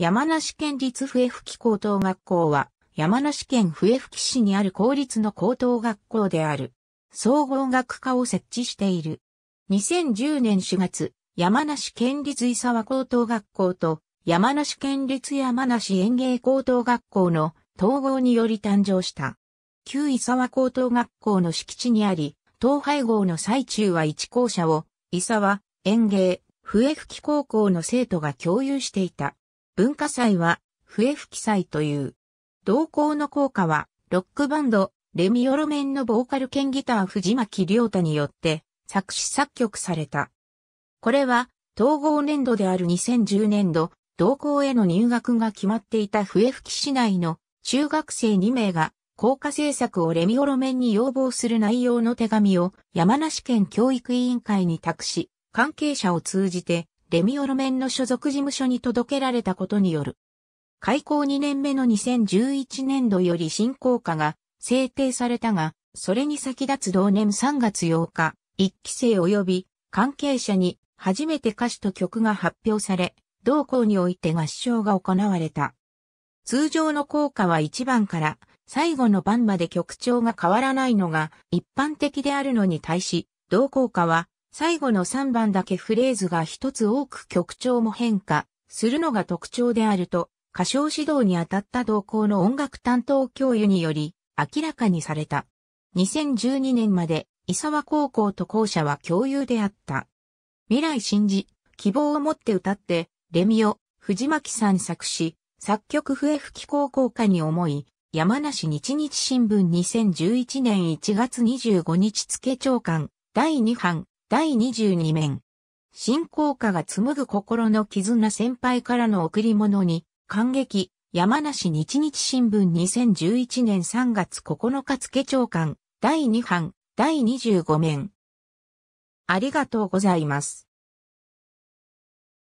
山梨県立笛吹高等学校は、山梨県笛吹市にある公立の高等学校である。総合学科を設置している。2010年4月、山梨県立伊沢高等学校と山梨県立山梨園芸高等学校の統合により誕生した。旧伊沢高等学校の敷地にあり、統廃合の最中は一校舎を伊沢園芸笛吹高校の生徒が共有していた。文化祭は、笛吹き祭という。同行の効果は、ロックバンド、レミオロメンのボーカル兼ギター藤巻亮太によって、作詞作曲された。これは、統合年度である2010年度、同校への入学が決まっていた笛吹市内の中学生2名が、校歌制作をレミオロメンに要望する内容の手紙を山梨県教育委員会に託し、関係者を通じてレミオロメンの所属事務所に届けられたことによる。開校2年目の2011年度より新校歌が制定されたが、それに先立つ同年3月8日、1期生及び関係者に初めて歌詞と曲が発表され、同校において合唱が行われた。通常の校歌は1番から最後の番まで曲調が変わらないのが一般的であるのに対し、同校歌は最後の3番だけフレーズが一つ多く曲調も変化するのが特徴であると、歌唱指導に当たった同校の音楽担当教諭により明らかにされた。2012年まで伊沢高校と校舎は共有であった。未来信じ、希望を持って歌って、レミオ、藤巻さん作詞、作曲笛吹き高校歌に思い、山梨日日新聞2011年1月25日付長官、第2版、第22面。信仰家が紡ぐ心の絆先輩からの贈り物に、感激、山梨日日新聞2011年3月9日付長官、第2版、第25面。ありがとうございます。